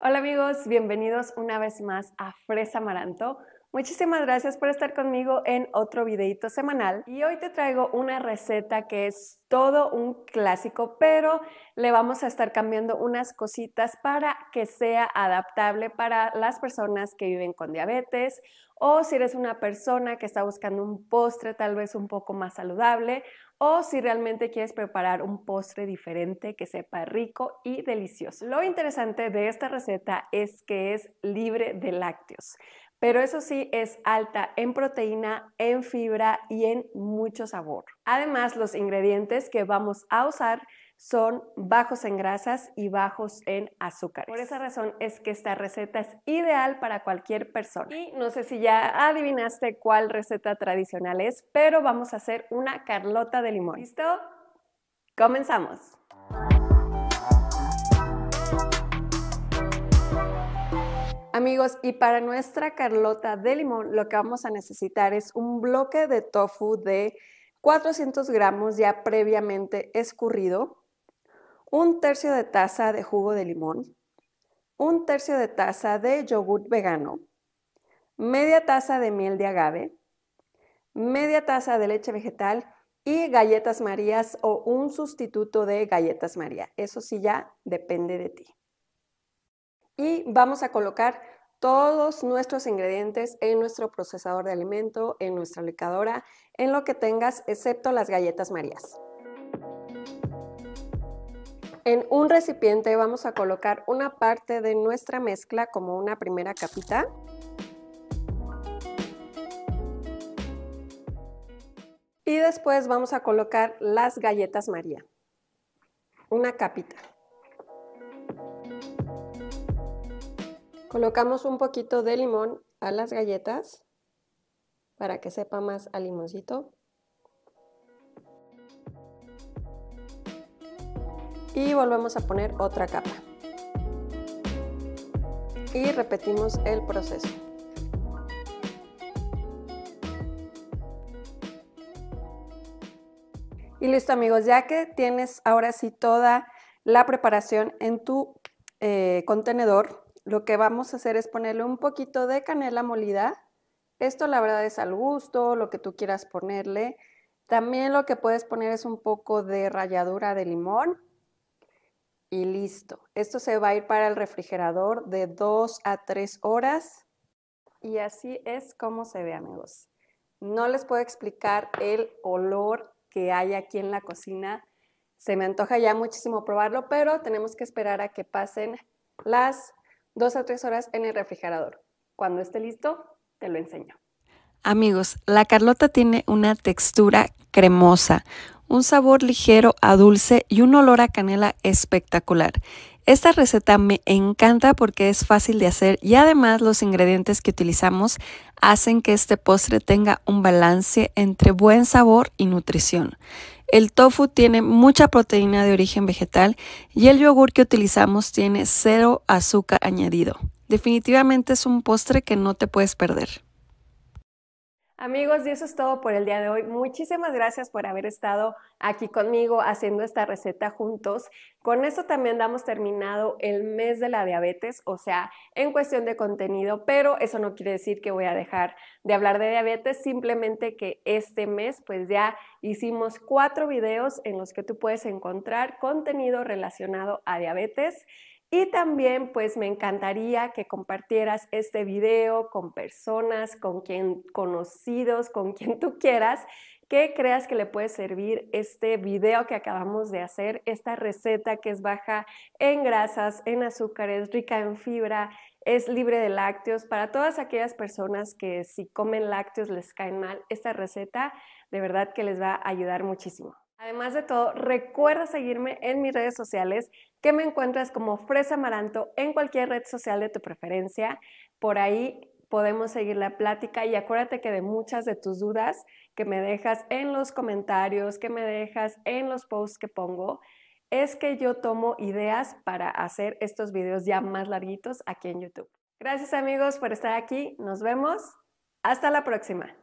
Hola amigos, bienvenidos una vez más a Fresa Maranto, Muchísimas gracias por estar conmigo en otro videito semanal y hoy te traigo una receta que es todo un clásico, pero le vamos a estar cambiando unas cositas para que sea adaptable para las personas que viven con diabetes o si eres una persona que está buscando un postre tal vez un poco más saludable o si realmente quieres preparar un postre diferente que sepa rico y delicioso. Lo interesante de esta receta es que es libre de lácteos pero eso sí es alta en proteína, en fibra y en mucho sabor. Además, los ingredientes que vamos a usar son bajos en grasas y bajos en azúcares. Por esa razón es que esta receta es ideal para cualquier persona. Y no sé si ya adivinaste cuál receta tradicional es, pero vamos a hacer una carlota de limón. ¿Listo? Comenzamos. Amigos, y para nuestra Carlota de limón lo que vamos a necesitar es un bloque de tofu de 400 gramos ya previamente escurrido, un tercio de taza de jugo de limón, un tercio de taza de yogur vegano, media taza de miel de agave, media taza de leche vegetal y galletas marías o un sustituto de galletas maría. Eso sí ya depende de ti y vamos a colocar todos nuestros ingredientes en nuestro procesador de alimento, en nuestra licadora, en lo que tengas, excepto las galletas marías. En un recipiente vamos a colocar una parte de nuestra mezcla como una primera capita. Y después vamos a colocar las galletas María, una capita. Colocamos un poquito de limón a las galletas para que sepa más a limoncito. Y volvemos a poner otra capa. Y repetimos el proceso. Y listo amigos, ya que tienes ahora sí toda la preparación en tu eh, contenedor, lo que vamos a hacer es ponerle un poquito de canela molida. Esto la verdad es al gusto, lo que tú quieras ponerle. También lo que puedes poner es un poco de ralladura de limón y listo. Esto se va a ir para el refrigerador de 2 a 3 horas y así es como se ve amigos. No les puedo explicar el olor que hay aquí en la cocina. Se me antoja ya muchísimo probarlo, pero tenemos que esperar a que pasen las dos a tres horas en el refrigerador. Cuando esté listo, te lo enseño. Amigos, la Carlota tiene una textura cremosa, un sabor ligero a dulce y un olor a canela espectacular. Esta receta me encanta porque es fácil de hacer y además los ingredientes que utilizamos hacen que este postre tenga un balance entre buen sabor y nutrición. El tofu tiene mucha proteína de origen vegetal y el yogur que utilizamos tiene cero azúcar añadido. Definitivamente es un postre que no te puedes perder. Amigos, y eso es todo por el día de hoy. Muchísimas gracias por haber estado aquí conmigo haciendo esta receta juntos. Con esto también damos terminado el mes de la diabetes, o sea, en cuestión de contenido, pero eso no quiere decir que voy a dejar de hablar de diabetes, simplemente que este mes pues ya hicimos cuatro videos en los que tú puedes encontrar contenido relacionado a diabetes. Y también pues me encantaría que compartieras este video con personas, con quien conocidos, con quien tú quieras, que creas que le puede servir este video que acabamos de hacer, esta receta que es baja en grasas, en azúcares, rica en fibra, es libre de lácteos. Para todas aquellas personas que si comen lácteos les caen mal, esta receta de verdad que les va a ayudar muchísimo. Además de todo, recuerda seguirme en mis redes sociales, que me encuentras como Fresa Maranto en cualquier red social de tu preferencia. Por ahí podemos seguir la plática y acuérdate que de muchas de tus dudas que me dejas en los comentarios, que me dejas en los posts que pongo, es que yo tomo ideas para hacer estos videos ya más larguitos aquí en YouTube. Gracias amigos por estar aquí, nos vemos, hasta la próxima.